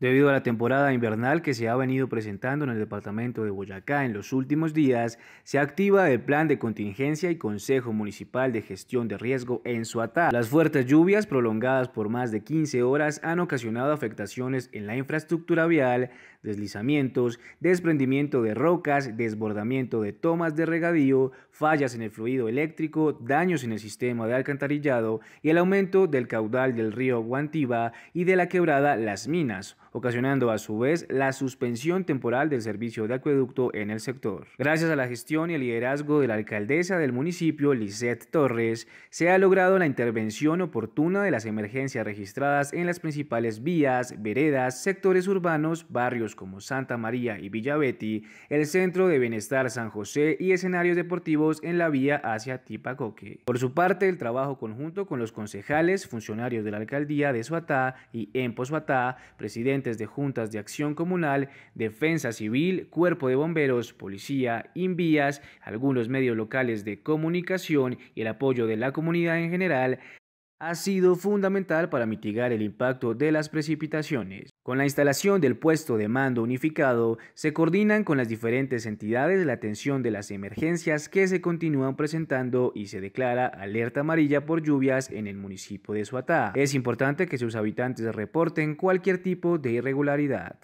Debido a la temporada invernal que se ha venido presentando en el departamento de Boyacá en los últimos días, se activa el Plan de Contingencia y Consejo Municipal de Gestión de Riesgo en Suatá. Las fuertes lluvias prolongadas por más de 15 horas han ocasionado afectaciones en la infraestructura vial, deslizamientos, desprendimiento de rocas, desbordamiento de tomas de regadío, fallas en el fluido eléctrico, daños en el sistema de alcantarillado y el aumento del caudal del río Guantiba y de la quebrada Las Minas ocasionando a su vez la suspensión temporal del servicio de acueducto en el sector. Gracias a la gestión y el liderazgo de la alcaldesa del municipio, Lisette Torres, se ha logrado la intervención oportuna de las emergencias registradas en las principales vías, veredas, sectores urbanos, barrios como Santa María y Villaveti, el Centro de Bienestar San José y escenarios deportivos en la vía hacia Tipacoque. Por su parte, el trabajo conjunto con los concejales, funcionarios de la alcaldía de Suatá y Empo Suatá, presidente de juntas de acción comunal, defensa civil, cuerpo de bomberos, policía, invías, algunos medios locales de comunicación y el apoyo de la comunidad en general, ha sido fundamental para mitigar el impacto de las precipitaciones. Con la instalación del puesto de mando unificado, se coordinan con las diferentes entidades la atención de las emergencias que se continúan presentando y se declara alerta amarilla por lluvias en el municipio de Suatá. Es importante que sus habitantes reporten cualquier tipo de irregularidad.